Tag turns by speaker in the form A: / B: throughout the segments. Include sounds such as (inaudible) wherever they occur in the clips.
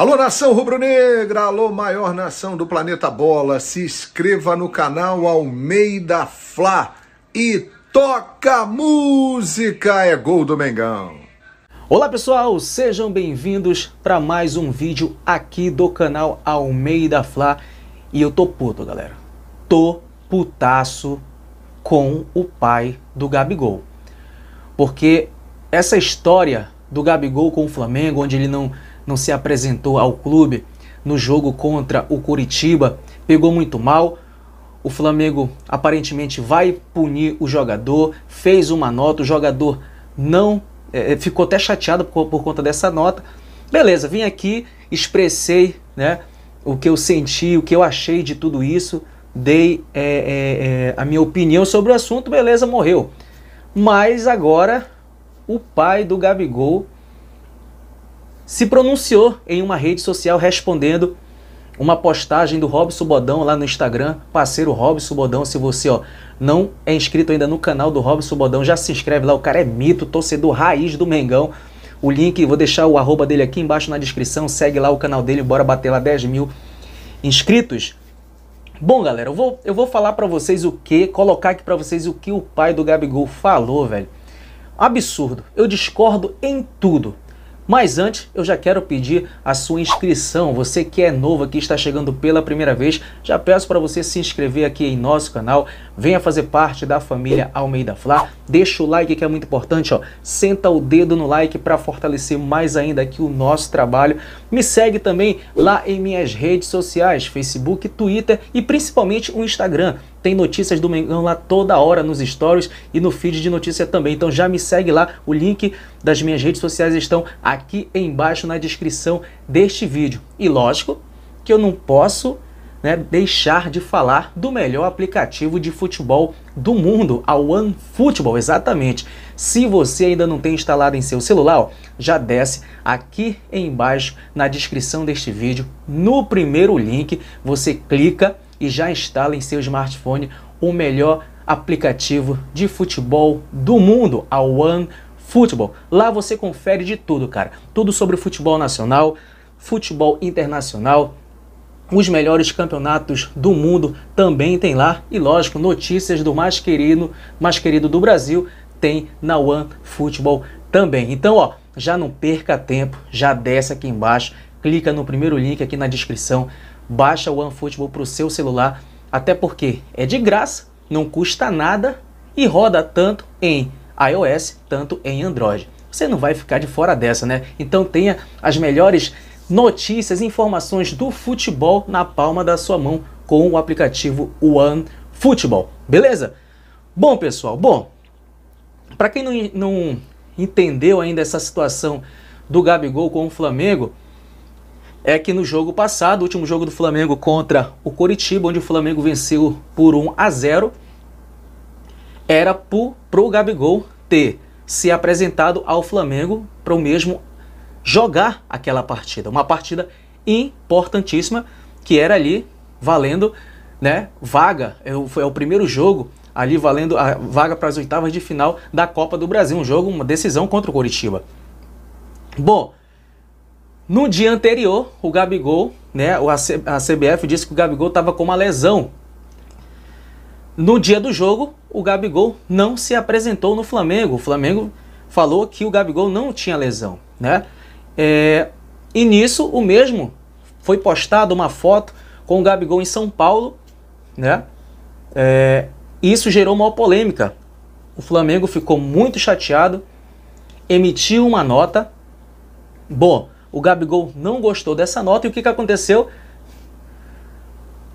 A: Alô, nação rubro-negra! Alô, maior nação do planeta Bola! Se inscreva no canal Almeida Fla e toca música! É gol do Mengão! Olá, pessoal! Sejam bem-vindos para mais um vídeo aqui do canal Almeida Fla. E eu tô puto, galera. Tô putaço com o pai do Gabigol. Porque essa história do Gabigol com o Flamengo, onde ele não não se apresentou ao clube no jogo contra o Curitiba, pegou muito mal. O Flamengo aparentemente vai punir o jogador, fez uma nota, o jogador não é, é, ficou até chateado por, por conta dessa nota. Beleza, vim aqui, expressei né, o que eu senti, o que eu achei de tudo isso, dei é, é, é a minha opinião sobre o assunto, beleza, morreu. Mas agora o pai do Gabigol se pronunciou em uma rede social respondendo uma postagem do Robson Bodão lá no Instagram, parceiro Robson Bodão, se você ó, não é inscrito ainda no canal do Robson Bodão, já se inscreve lá, o cara é mito, torcedor raiz do Mengão. O link, vou deixar o arroba dele aqui embaixo na descrição, segue lá o canal dele, bora bater lá 10 mil inscritos. Bom, galera, eu vou, eu vou falar para vocês o que, colocar aqui para vocês o que o pai do Gabigol falou, velho. Absurdo, eu discordo em tudo. Mas antes, eu já quero pedir a sua inscrição. Você que é novo aqui, está chegando pela primeira vez, já peço para você se inscrever aqui em nosso canal. Venha fazer parte da família Almeida Flá deixa o like que é muito importante, ó. Senta o dedo no like para fortalecer mais ainda aqui o nosso trabalho. Me segue também lá em minhas redes sociais, Facebook, Twitter e principalmente o Instagram. Tem notícias do Mengão lá toda hora nos stories e no feed de notícia também. Então já me segue lá. O link das minhas redes sociais estão aqui embaixo na descrição deste vídeo. E lógico que eu não posso né, deixar de falar do melhor aplicativo de futebol do mundo, a OneFootball, exatamente. Se você ainda não tem instalado em seu celular, ó, já desce aqui embaixo na descrição deste vídeo, no primeiro link, você clica e já instala em seu smartphone o melhor aplicativo de futebol do mundo, a OneFootball. Lá você confere de tudo, cara. Tudo sobre futebol nacional, futebol internacional, os melhores campeonatos do mundo também tem lá e lógico, notícias do mais querido, mais querido do Brasil tem na One Futebol também. Então, ó, já não perca tempo, já desce aqui embaixo, clica no primeiro link aqui na descrição, baixa o Futebol para o seu celular, até porque é de graça, não custa nada e roda tanto em iOS, tanto em Android. Você não vai ficar de fora dessa, né? Então tenha as melhores notícias, informações do futebol na palma da sua mão com o aplicativo One Futebol, beleza? Bom, pessoal, bom, para quem não, não entendeu ainda essa situação do Gabigol com o Flamengo, é que no jogo passado, o último jogo do Flamengo contra o Coritiba, onde o Flamengo venceu por 1 a 0, era pro, pro Gabigol ter se apresentado ao Flamengo para o mesmo jogar aquela partida. Uma partida importantíssima que era ali valendo né, vaga. É o, é o primeiro jogo ali valendo a vaga para as oitavas de final da Copa do Brasil. Um jogo, uma decisão contra o Coritiba. Bom, no dia anterior, o Gabigol, né, a CBF disse que o Gabigol estava com uma lesão. No dia do jogo, o Gabigol não se apresentou no Flamengo. O Flamengo falou que o Gabigol não tinha lesão, né? É, e nisso, o mesmo, foi postado uma foto com o Gabigol em São Paulo, né? É, isso gerou uma polêmica. O Flamengo ficou muito chateado, emitiu uma nota. Bom, o Gabigol não gostou dessa nota e o que, que aconteceu?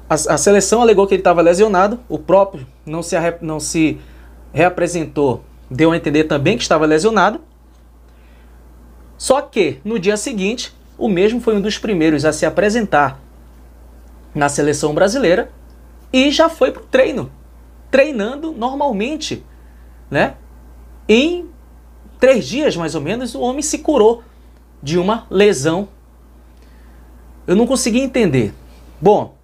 A: A, a seleção alegou que ele estava lesionado, o próprio não se, não se reapresentou, deu a entender também que estava lesionado. Só que, no dia seguinte, o mesmo foi um dos primeiros a se apresentar na seleção brasileira e já foi para o treino, treinando normalmente, né? Em três dias, mais ou menos, o homem se curou de uma lesão. Eu não consegui entender. Bom,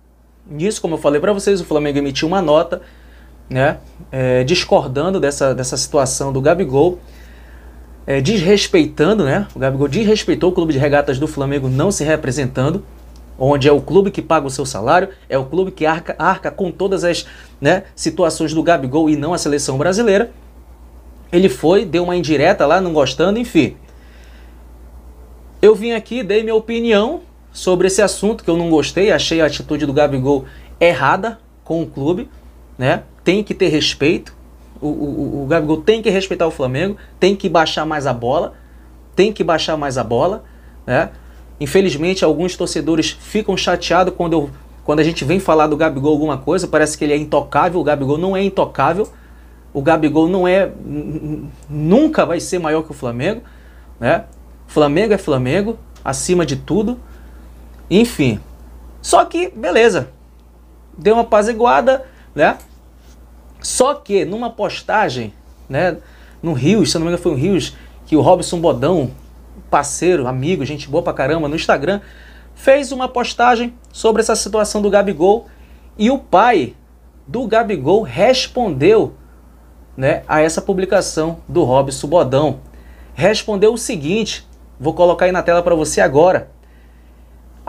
A: nisso, como eu falei para vocês, o Flamengo emitiu uma nota, né? É, discordando dessa, dessa situação do Gabigol é, desrespeitando, né? O Gabigol desrespeitou o clube de regatas do Flamengo não se representando, onde é o clube que paga o seu salário, é o clube que arca, arca com todas as né, situações do Gabigol e não a seleção brasileira. Ele foi, deu uma indireta lá, não gostando, enfim. Eu vim aqui, dei minha opinião sobre esse assunto que eu não gostei, achei a atitude do Gabigol errada com o clube, né? Tem que ter respeito, o, o, Gabigol tem que respeitar o Flamengo, tem que baixar mais a bola, tem que baixar mais a bola, né? Infelizmente, alguns torcedores ficam chateados quando, eu, quando a gente vem falar do Gabigol alguma coisa, parece que ele é intocável, o Gabigol não é intocável, o Gabigol não é, nunca vai ser maior que o Flamengo, né? Flamengo é Flamengo, acima de tudo, enfim. Só que, beleza, deu uma paziguada, né? Só que numa postagem, né, no Rios, se não me engano foi um Rios, que o Robson Bodão, parceiro, amigo, gente boa pra caramba, no Instagram, fez uma postagem sobre essa situação do Gabigol e o pai do Gabigol respondeu né, a essa publicação do Robson Bodão. Respondeu o seguinte, vou colocar aí na tela para você agora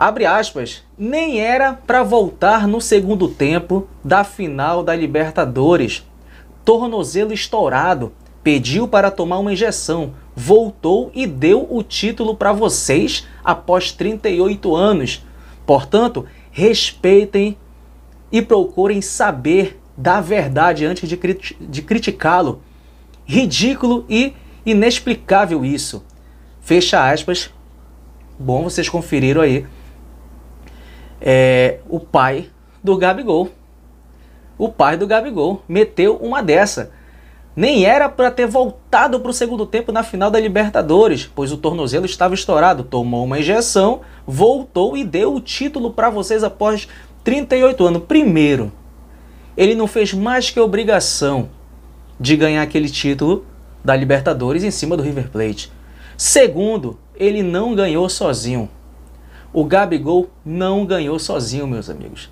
A: abre aspas, nem era para voltar no segundo tempo da final da Libertadores. Tornozelo estourado, pediu para tomar uma injeção, voltou e deu o título para vocês após 38 anos. Portanto, respeitem e procurem saber da verdade antes de, crit de criticá-lo. Ridículo e inexplicável isso. Fecha aspas. Bom, vocês conferiram aí é, o pai do Gabigol. O pai do Gabigol meteu uma dessa. Nem era para ter voltado para o segundo tempo na final da Libertadores, pois o tornozelo estava estourado. Tomou uma injeção, voltou e deu o título para vocês após 38 anos. Primeiro, ele não fez mais que obrigação de ganhar aquele título da Libertadores em cima do River Plate. Segundo, ele não ganhou sozinho. O Gabigol não ganhou sozinho, meus amigos.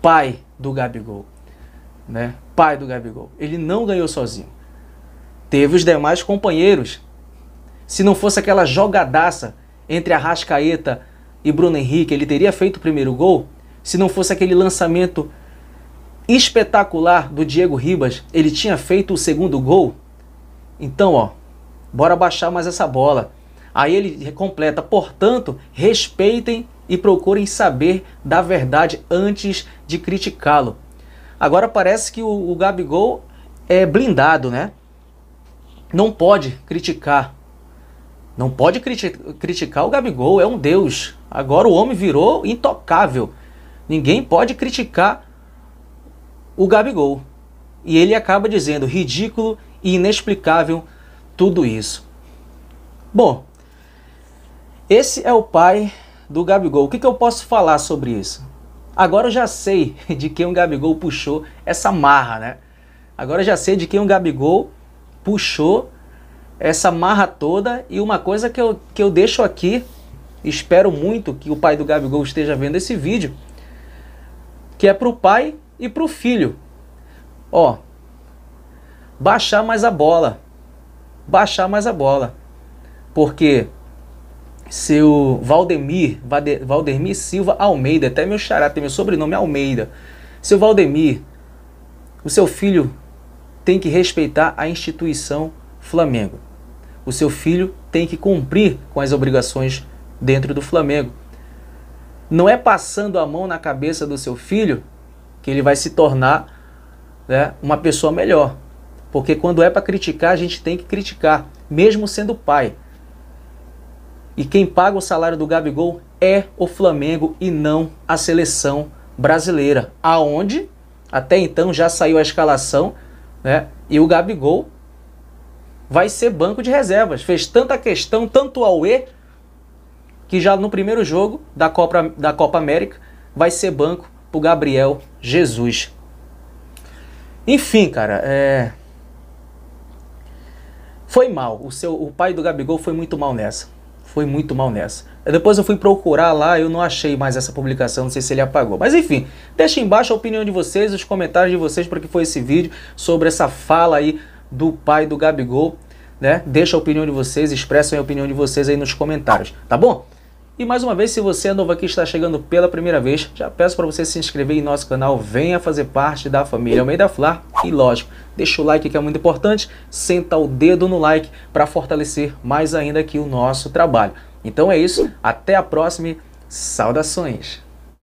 A: Pai do Gabigol, né? Pai do Gabigol. Ele não ganhou sozinho. Teve os demais companheiros. Se não fosse aquela jogadaça entre a Rascaeta e Bruno Henrique, ele teria feito o primeiro gol. Se não fosse aquele lançamento espetacular do Diego Ribas, ele tinha feito o segundo gol. Então, ó, bora baixar mais essa bola. Aí ele completa, portanto, respeitem e procurem saber da verdade antes de criticá-lo. Agora parece que o, o Gabigol é blindado, né? Não pode criticar. Não pode criti criticar o Gabigol, é um deus. Agora o homem virou intocável. Ninguém pode criticar o Gabigol. E ele acaba dizendo ridículo e inexplicável tudo isso. Bom, esse é o pai do Gabigol. O que, que eu posso falar sobre isso? Agora eu já sei (laughs) de quem o Gabigol puxou essa marra, né? Agora eu já sei de quem o Gabigol puxou essa marra toda. E uma coisa que eu, que eu deixo aqui, espero muito que o pai do Gabigol esteja vendo esse vídeo, que é pro pai e pro filho. Ó, baixar mais a bola. Baixar mais a bola. Porque seu Valdemir, Valdemir Silva Almeida, até meu xará, tem meu sobrenome é Almeida. Seu Valdemir, o seu filho tem que respeitar a instituição Flamengo. O seu filho tem que cumprir com as obrigações dentro do Flamengo. Não é passando a mão na cabeça do seu filho que ele vai se tornar né, uma pessoa melhor. Porque quando é para criticar, a gente tem que criticar, mesmo sendo pai. E quem paga o salário do Gabigol é o Flamengo e não a seleção brasileira. Aonde até então já saiu a escalação, né? E o Gabigol vai ser banco de reservas. Fez tanta questão, tanto ao E, que já no primeiro jogo da Copa, da Copa América vai ser banco pro Gabriel Jesus. Enfim, cara, é... foi mal. O, seu, o pai do Gabigol foi muito mal nessa foi muito mal nessa. Depois eu fui procurar lá, eu não achei mais essa publicação, não sei se ele apagou. Mas enfim, deixa embaixo a opinião de vocês, os comentários de vocês para que foi esse vídeo sobre essa fala aí do pai do Gabigol, né? Deixa a opinião de vocês, expressem a opinião de vocês aí nos comentários, tá bom? E mais uma vez, se você é novo aqui e está chegando pela primeira vez, já peço para você se inscrever em nosso canal, venha fazer parte da família Almeida Flar e, lógico, deixa o like que é muito importante, senta o dedo no like para fortalecer mais ainda aqui o nosso trabalho. Então é isso, até a próxima saudações!